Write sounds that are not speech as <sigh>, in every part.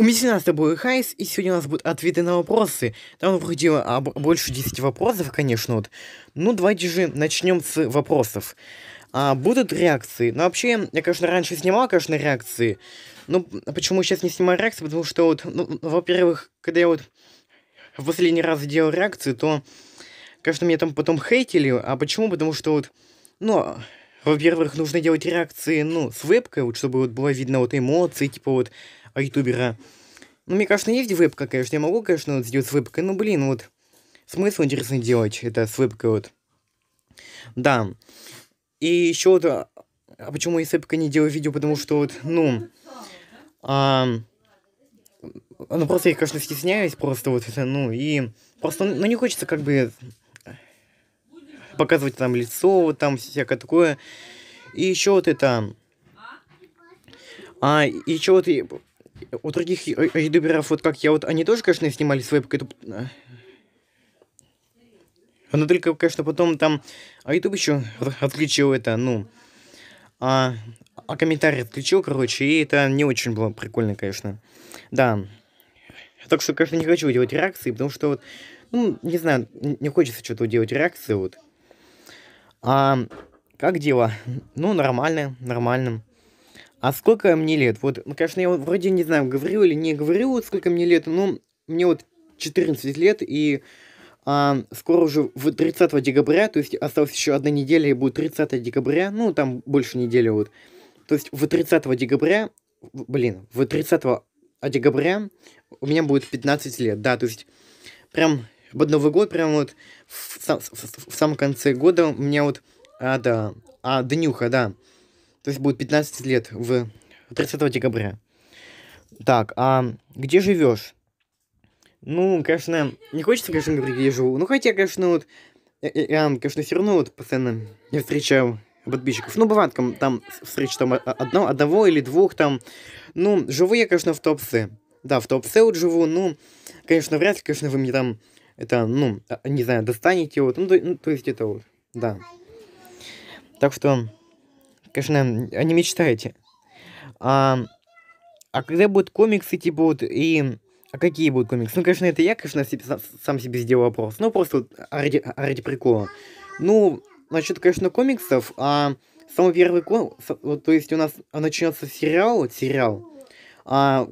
У меня сегодня с тобой Хайс, и сегодня у нас будут ответы на вопросы. Там выходило больше 10 вопросов, конечно. Вот. Ну, давайте же начнем с вопросов. А, будут реакции. Ну, вообще, я, конечно, раньше снимал, конечно, реакции. Ну, почему сейчас не снимаю реакции? Потому что, вот, ну, во-первых, когда я вот в последний раз делал реакции, то, конечно, меня там потом хейтили. А почему? Потому что, вот, ну, во-первых, нужно делать реакции, ну, с вебкой, вот, чтобы вот было видно вот эмоции, типа вот ютубера. Ну, мне, кажется, есть вебка, конечно, я могу, конечно, вот сделать с вебкой, но, блин, вот, смысл интересно делать это с вебкой, вот. Да. И еще вот, а, а почему я с вебкой не делаю видео, потому что вот, ну, а, ну, просто я, конечно, стесняюсь, просто вот это, ну, и просто, ну, не хочется как бы показывать там лицо, вот там всякое такое. И еще вот это... А, и еще вот у других ютуберов вот как я, вот они тоже, конечно, снимали с вебкой. А. Но только, конечно, потом там... А ютуб еще отключил это, ну... А, а комментарий отключил, короче, и это не очень было прикольно, конечно. Да. Так что, конечно, не хочу делать реакции, потому что вот... Ну, не знаю, не хочется что-то делать реакции, вот. А как дела? Ну, нормально, нормально. А сколько мне лет? Вот, конечно, я вроде не знаю, говорю или не говорю, сколько мне лет, но мне вот 14 лет, и а, скоро уже в 30 декабря, то есть осталась еще одна неделя, и будет 30 декабря, ну, там больше недели вот. То есть в 30 декабря, блин, в 30 декабря у меня будет 15 лет, да, то есть прям под Новый год, прям вот в, сам, в, в самом конце года у меня вот, а, да, а, днюха, да, то есть будет 15 лет в 30 декабря. Так, а где живешь? Ну, конечно, не хочется, конечно, говорить, где я живу. Ну, хотя, конечно, вот... Я, я конечно, все равно вот постоянно не встречаю подписчиков. Ну, бывает там, там встреч там одно, одного или двух там. Ну, живу я, конечно, в топсе. Да, в топсе вот живу. Ну, конечно, вряд ли, конечно, вы мне там это, ну, не знаю, достанете вот. Ну, то, ну, то есть это вот, да. Так что... Конечно, о не мечтаете. А, а когда будут комиксы, типа вот, и... А какие будут комиксы? Ну, конечно, это я, конечно, себе, сам, себе сделал вопрос. Ну, просто вот ради, ради прикола. Ну, насчет, конечно, комиксов, а самый первый комикс, вот, то есть у нас а, начнется сериал, вот, сериал, а,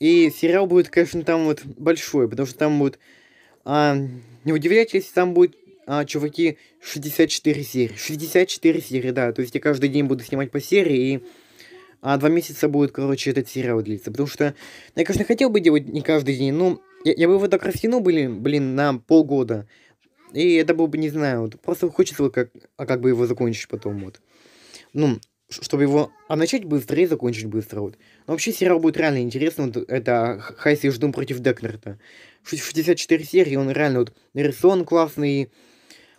и сериал будет, конечно, там вот большой, потому что там будет, а, не удивляйтесь, там будет а, чуваки, 64 серии. 64 серии, да. То есть я каждый день буду снимать по серии, и а, два месяца будет, короче, этот сериал длиться. Потому что ну, я, конечно, хотел бы делать не каждый день, но я, я бы его так растянул, блин, блин, на полгода. И это было бы, не знаю, вот, просто хочется как, а как бы его закончить потом, вот. Ну, чтобы его а начать быстро и закончить быстро, вот. Но вообще сериал будет реально интересный, вот это Хайси Ждум против Декнерта. 64 серии, он реально вот нарисован классный,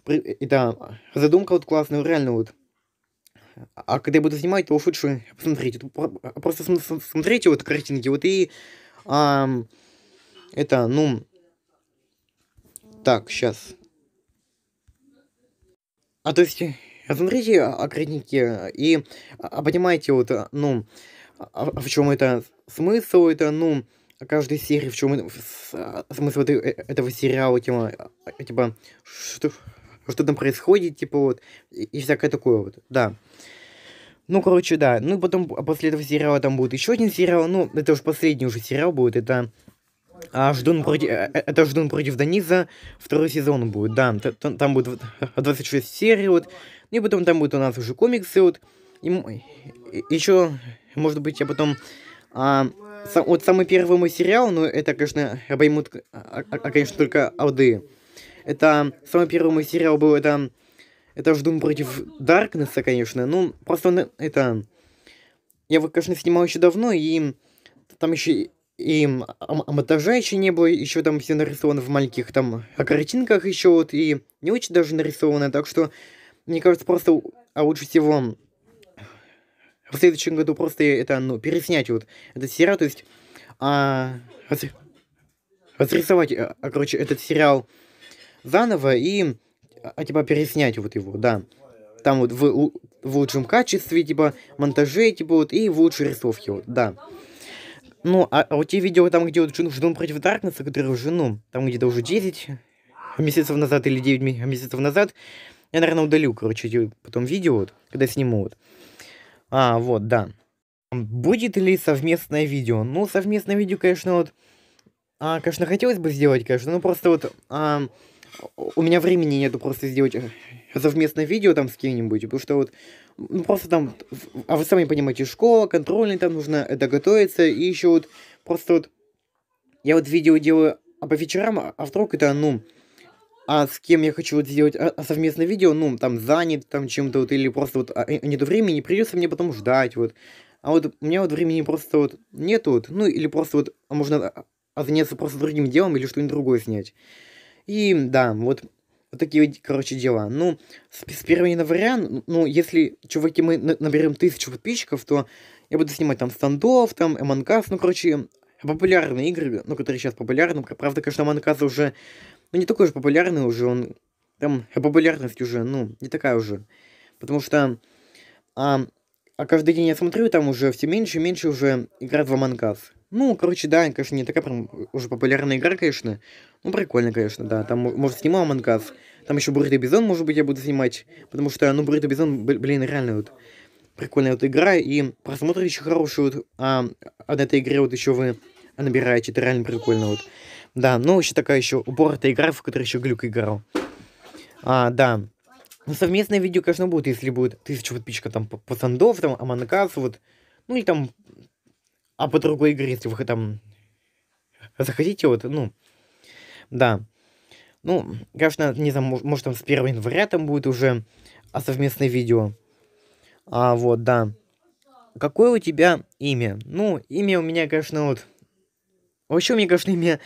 и э, да, задумка вот классная, реально вот. А когда я буду снимать, то уж лучше посмотрите. А, а, просто смотрите вот картинки, вот и... А, это, ну... Так, сейчас. А то есть, а, смотрите о картинке и а, понимаете вот, ну, а, в чем это смысл, это, ну, каждой серии, в чем смысл э, этого сериала, типа, типа что, что там происходит, типа вот, и, и всякое такое вот, да. Ну, короче, да. Ну, и потом, а после этого сериала там будет еще один сериал. Ну, это уже последний уже сериал будет. Это а, Ждун против... Э, э, это Ждун против Даниза. Второй сезон будет, да. Там будет 26 <laughs> серий, вот. Ну, и потом там будет у нас уже комиксы, вот. И, и еще, может быть, я потом... А, сам, вот самый первый мой сериал, ну, это, конечно, обоймут, а, а, а конечно, только ауды. Это самый первый мой сериал был, это... Это ж Ждун против Даркнесса, конечно. Ну, просто это... Я его, конечно, снимал еще давно, и там еще и монтажа еще не было, еще там все нарисовано в маленьких там о картинках еще вот, и не очень даже нарисовано, так что, мне кажется, просто, а лучше всего в следующем году просто это, ну, переснять вот этот сериал, то есть, а, разрисовать, а, короче, этот сериал заново и а, типа переснять вот его, да. Там вот в, в лучшем качестве, типа, монтаже, типа, вот, и в лучшей рисовке, вот, да. Ну, а, а вот те видео там, где вот жену, жену против Даркнесса, которые уже, ну, там где-то уже 10 месяцев назад или 9 месяцев назад, я, наверное, удалю, короче, потом видео, вот, когда сниму, вот. А, вот, да. Будет ли совместное видео? Ну, совместное видео, конечно, вот... А, конечно, хотелось бы сделать, конечно, ну, просто вот... А, у меня времени нету просто сделать э, совместное видео там с кем-нибудь, потому что вот, ну просто там, а вы сами понимаете, школа, контрольный, там нужно это готовиться, и еще вот просто вот, я вот видео делаю а по вечерам, а, а вдруг это, ну, а с кем я хочу вот сделать а, а совместное видео, ну, там, занят там чем-то вот, или просто вот а, нету времени, придется мне потом ждать, вот. А вот у меня вот времени просто вот нету, вот, ну, или просто вот можно заняться просто другим делом или что-нибудь другое снять. И да, вот, вот такие, короче, дела. Ну, с, с 1 января, ну, если, чуваки, мы наберем тысячу подписчиков, то я буду снимать там стандов, там, Эманкас, ну, короче, популярные игры, ну, которые сейчас популярны. Правда, конечно, Эманкас уже, ну, не такой же популярный уже, он, там, популярность уже, ну, не такая уже. Потому что, а, а каждый день я смотрю, там уже все меньше и меньше уже играют в Амангас. Ну, короче, да, конечно, не такая прям уже популярная игра, конечно. Ну, прикольно, конечно, да. Там, может, снимал Амангас. Там еще Буррито Бизон, может быть, я буду снимать. Потому что, ну, Буррито Бизон, блин, реально вот прикольная вот игра. И просмотры еще хорошие вот. А, а на этой игре вот еще вы набираете. Это реально прикольно вот. Да, ну, еще такая еще упоротая игра, в которой еще Глюк играл. А, да. Ну, совместное видео, конечно, будет, если будет тысяча подписчиков там по Сандов, там, Аманкас вот. Ну, или там а по другой игре, если вы там захотите, вот, ну, да. Ну, конечно, не знаю, может там с 1 января там будет уже а, совместное видео. А вот, да. Какое у тебя имя? Ну, имя у меня, конечно, вот... А вообще, у меня, конечно, имя...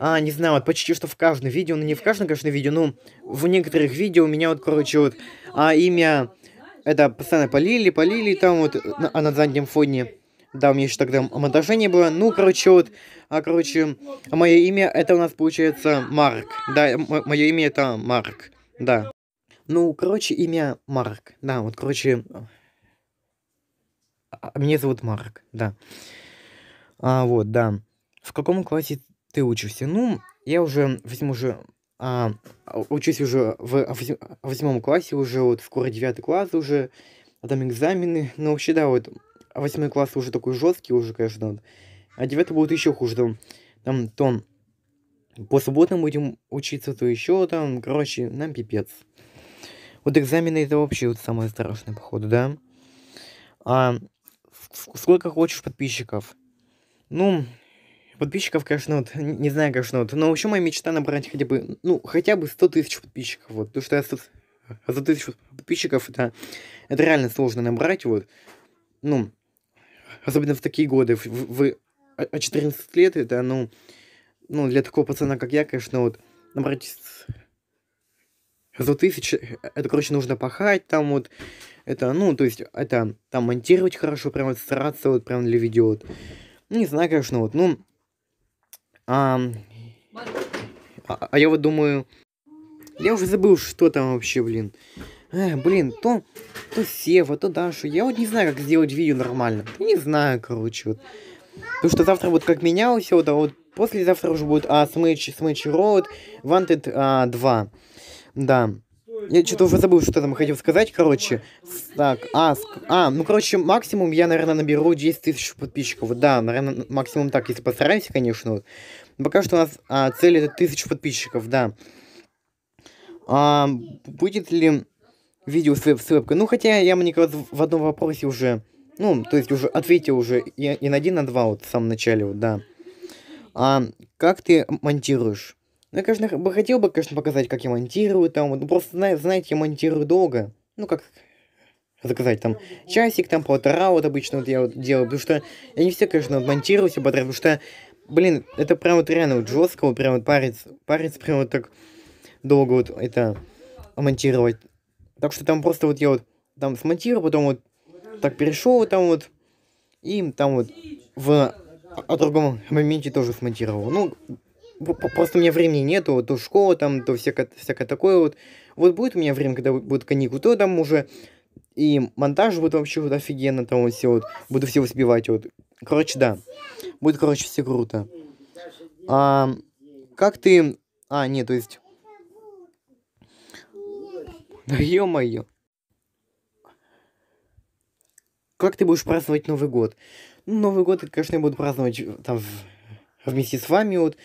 А, не знаю, вот почти что в каждом видео, но ну, не в каждом, конечно, видео, но в некоторых видео у меня вот, короче, вот... А имя... Это постоянно полили, полили там вот на, а на заднем фоне. Да, у меня еще тогда монтажа не было. Ну, короче, вот, а, короче, мое имя это у нас получается Марк. Да, мое имя это Марк. Да. Ну, короче, имя Марк. Да, вот, короче, а, а, меня зовут Марк, да. А, вот, да. В каком классе ты учишься? Ну, я уже, возьму уже, а, учусь уже в восьмом классе, уже вот скоро девятый класс уже, а там экзамены. Ну, вообще, да, вот, а восьмой класс уже такой жесткий уже, конечно, надо. А девятый будет еще хуже. Там, там то по субботам будем учиться, то еще там, короче, нам пипец. Вот экзамены это вообще вот самое страшное, походу, да? А сколько хочешь подписчиков? Ну, подписчиков, конечно, вот, не знаю, конечно, вот, но вообще моя мечта набрать хотя бы, ну, хотя бы 100 тысяч подписчиков, вот, потому что я 100, 100 тысяч подписчиков, это, это реально сложно набрать, вот, ну, особенно в такие годы, в, в, а 14 а лет это, ну, ну, для такого пацана, как я, конечно, вот, набрать 100 тысяч, это, короче, нужно пахать, там вот, это, ну, то есть, это, там, монтировать хорошо, прям вот стараться, вот, прям для видео, вот. Ну, не знаю, конечно, вот, ну, а, а, а я вот думаю, я уже забыл, что там вообще, блин. Эх, блин, то, то Сева, то Дашу. Я вот не знаю, как сделать видео нормально. Не знаю, короче, вот. Потому что завтра вот как менялось, вот, а вот послезавтра уже будет а, Smage, Smage Road, Wanted а, 2. Да. Я что-то уже забыл, что там хотел сказать, короче. Так, а, а, ну, короче, максимум я, наверное, наберу 10 тысяч подписчиков. Да, наверное, максимум так, если постараюсь, конечно. Вот. Пока что у нас а, цель это 1000 подписчиков, да. А, будет ли видео с, веб с вебкой. Ну, хотя я мне кажется, в одном вопросе уже, ну, то есть уже ответил уже и, и на один, на два вот в самом начале, вот, да. А как ты монтируешь? Ну, я, конечно, бы хотел бы, конечно, показать, как я монтирую там. Вот, ну, просто, знаете, я монтирую долго. Ну, как заказать там часик, там полтора вот обычно вот я вот делаю, потому что я не все, конечно, монтирую все подряд, потому что, блин, это прям вот реально вот жестко, вот прям вот парец, парец прям вот так долго вот это монтировать. Так что там просто вот я вот там смонтировал, потом вот так перешел там вот, и там вот в о другом моменте тоже смонтировал. Ну, просто у меня времени нету, вот, то школа там, то всякое, всякое такое вот. Вот будет у меня время, когда будет каникул, то там уже и монтаж будет вообще вот офигенно, там вот все вот, буду все успевать вот. Короче, да, будет, короче, все круто. А, как ты... А, нет, то есть... <laughs> Да ё-моё. Как ты будешь праздновать Новый год? Ну, Новый год, конечно, я буду праздновать э, там вместе с вами, вот.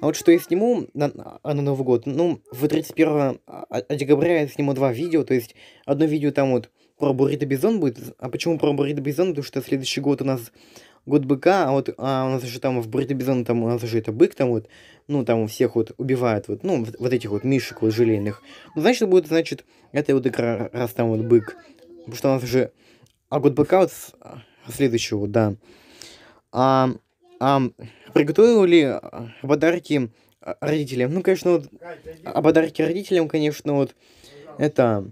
А вот что я сниму на, а, на Новый год? Ну, в 31 а, а, декабря я сниму два видео, то есть одно видео там вот про Буррито Бизон будет. А почему про Буррито Бизон? Потому что следующий год у нас год быка, а вот а у нас еще там в Брэде Бизон, там у нас уже это бык, там вот, ну, там всех вот убивают, вот, ну, вот этих вот мишек вот желейных. Ну, значит, будет, значит, это вот игра, раз там вот бык. Потому что у нас уже... А год быка вот а, следующего, да. А, а приготовили а, подарки а, родителям? Ну, конечно, вот... А подарки родителям, конечно, вот... Это...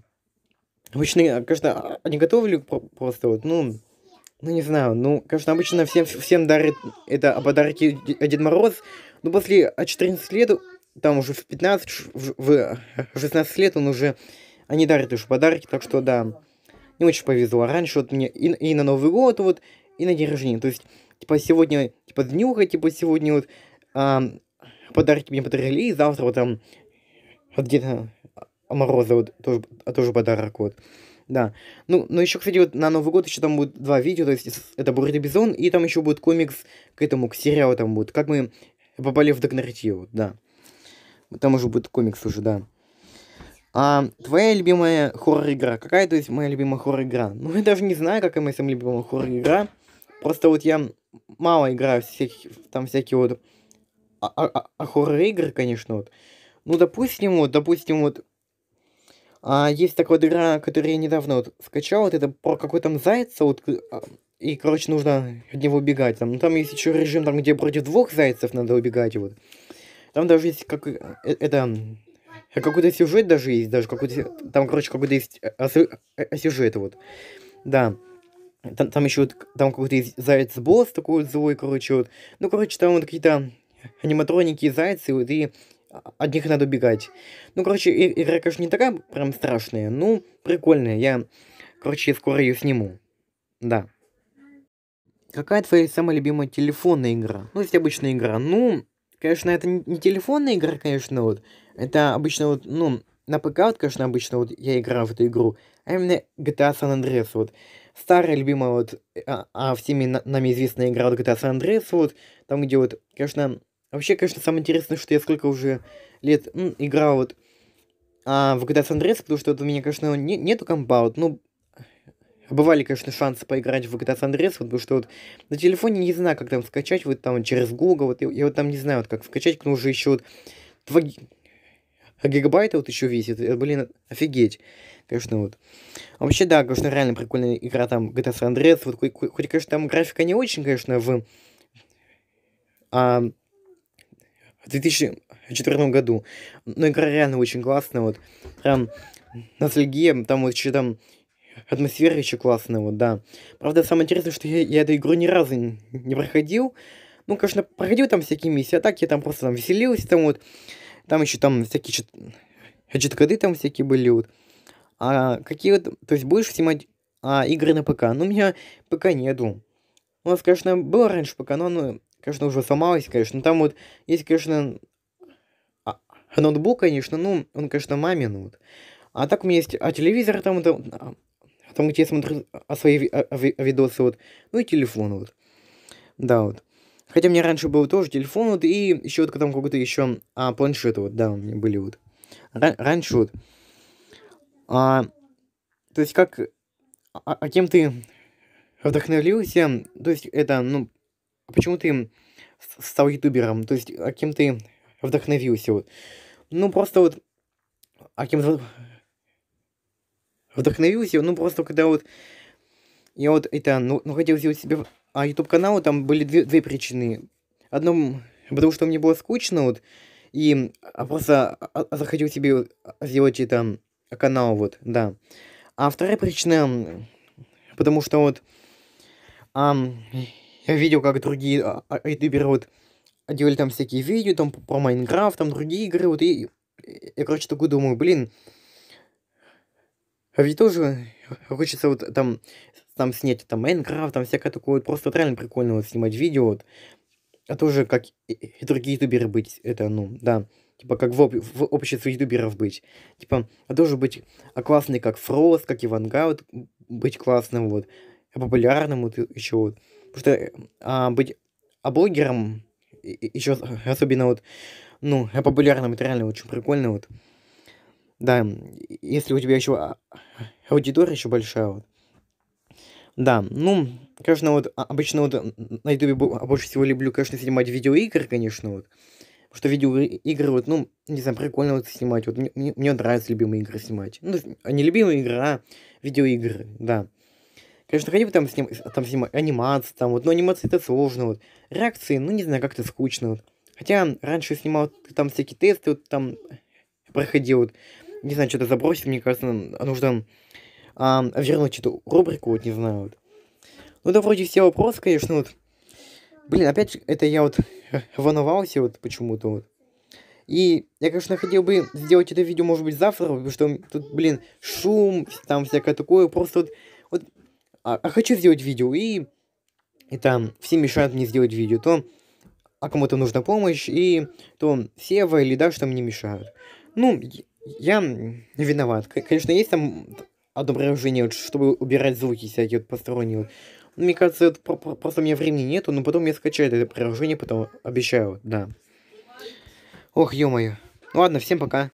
Обычно, конечно, они готовили просто вот, ну, ну, не знаю, ну, конечно, обычно всем, всем дарит это а подарки э, Дед Мороз, но после 14 а, лет, там уже в 15, в 16 лет он уже, они дарят уже подарки, так что, да, не очень повезло. А раньше вот мне и, и на Новый год, вот, и на день рождения, то есть, типа, сегодня, типа, днюха, типа, сегодня вот, а, подарки мне подарили, и завтра вот там, вот где-то Мороза вот тоже, тоже подарок, вот. Да. Ну, но еще, кстати, вот на Новый год еще там будет два видео, то есть это Бурды Бизон, и там еще будет комикс к этому, к сериалу там будет, как мы попали в Дагнартиву, да. Там уже будет комикс уже, да. А твоя любимая хоррор-игра? Какая, то есть, моя любимая хоррор-игра? Ну, я даже не знаю, какая моя самая любимая хоррор-игра. Просто вот я мало играю всяких, там всякие вот а, а, а, а хоррор-игры, конечно, вот. Ну, допустим, вот, допустим, вот, а, есть такая игра, которую я недавно вот скачал, вот это про какой там зайца, вот, э, а, и, короче, нужно от него убегать. Там, там есть еще режим, там, где против двух зайцев надо убегать, вот. Там даже есть как... Э, э, это... Какой-то сюжет даже есть, даже какой-то... Там, короче, какой-то есть сюжет, вот. Да. Там, там еще вот, там какой-то заяц-босс такой вот злой, короче, вот. Ну, короче, там вот какие-то аниматроники и зайцы, вот, и от них надо убегать. Ну, короче, игра, конечно, не такая прям страшная, ну, прикольная. Я, короче, скоро ее сниму. Да. Какая твоя самая любимая телефонная игра? Ну, есть обычная игра. Ну, конечно, это не телефонная игра, конечно, вот. Это обычно вот, ну, на ПК, вот, конечно, обычно вот я играю в эту игру. А именно GTA San Andreas, вот. Старая, любимая, вот, э, а, а всеми на нами известная игра вот GTA San Andreas, вот. Там, где вот, конечно, Вообще, конечно, самое интересное, что я сколько уже лет ну, играл вот а, в GTA San Andreas, потому что вот у меня, конечно, не, нету компаут, ну, бывали, конечно, шансы поиграть в GTA San Andreas, вот, потому что вот на телефоне не знаю, как там скачать, вот там через Google, вот я, я вот там не знаю, вот как скачать, потому что еще вот 2 гигабайта вот еще весит, э, блин, офигеть, конечно, вот. вообще, да, конечно, реально прикольная игра там GTA San Andreas, вот хоть, хоть конечно, там графика не очень, конечно, в... А, в 2004 году. Но ну, игра реально очень классная, вот. Прям ностальгия, там вот еще там атмосфера еще классная, вот, да. Правда, самое интересное, что я, я эту игру ни разу не проходил. Ну, конечно, проходил там всякие миссии, а так я там просто там веселился, там вот. Там еще там всякие чит... читкоды там всякие были, вот. А какие вот, то есть будешь снимать а, игры на ПК? Ну, у меня ПК нету. У нас, конечно, было раньше ПК, но оно Конечно, уже сломалась, конечно. Но там вот есть, конечно, а, ноутбук, конечно, ну, он, конечно, мамин. Вот. А так у меня есть а телевизор там, там, а, там где я смотрю а свои а, а, видосы, вот. Ну и телефон, вот. Да, вот. Хотя мне раньше был тоже телефон, вот, и еще вот там какой-то еще а, планшет, вот, да, у меня были вот. Ран раньше вот. А, то есть как... А, а кем ты вдохновился? То есть это, ну, а почему ты стал ютубером? То есть, а кем ты вдохновился? Вот? Ну, просто вот... А кем вдохновился? Ну, просто когда вот... Я вот это, ну, ну хотел сделать себе... А YouTube каналу там были две, две причины. Одно, потому что мне было скучно, вот, и а просто а, а захотел себе а, сделать это канал, вот, да. А вторая причина, потому что вот... А, я видел, как другие ютуберы а, а, вот делали там всякие видео, там про Майнкрафт, там другие игры, вот и... Я, короче, такой думаю, блин, а ведь тоже хочется вот там, там снять там Майнкрафт, там всякое такое, вот просто вот реально прикольно вот снимать видео, вот. А тоже как и другие ютуберы быть, это, ну, да типа как в, об в обществе ютуберов быть. Типа, а тоже быть а классный, как Фрост, как Ивангай, вот, быть классным, вот, а популярным, вот, еще вот. Потому что а, быть а блогером, еще особенно вот, ну, а, популярным, это реально очень прикольно, вот. Да, если у тебя еще а, аудитория еще большая, вот. Да, ну, конечно, вот а, обычно вот на ютубе больше всего люблю, конечно, снимать видеоигры, конечно, вот. Потому что видеоигры, вот, ну, не знаю, прикольно вот снимать. Вот мне, мне нравится любимые игры снимать. Ну, не любимые игры, а видеоигры, да. Конечно, бы там, сним, там снимать анимация, там вот, но ну, анимация это сложно, вот. Реакции, ну не знаю, как-то скучно, вот. Хотя раньше снимал там всякие тесты, вот там проходил, вот. Не знаю, что-то забросил, мне кажется, а нужно а, вернуть эту рубрику, вот не знаю, вот. Ну да, вроде все вопросы, конечно, вот. Блин, опять это я вот волновался вот почему-то вот. И я, конечно, хотел бы сделать это видео, может быть, завтра, потому что тут, блин, шум, там всякое такое, просто вот, вот а, а хочу сделать видео, и, и там все мешают мне сделать видео, то а кому-то нужна помощь, и то Сева или что мне мешают. Ну, я виноват. Конечно, есть там отображение, вот, чтобы убирать звуки всякие вот, посторонние. Мне кажется, это просто у меня времени нету, но потом я скачаю это приложение, потом обещаю, да. Ох, ё-моё. Ладно, всем пока.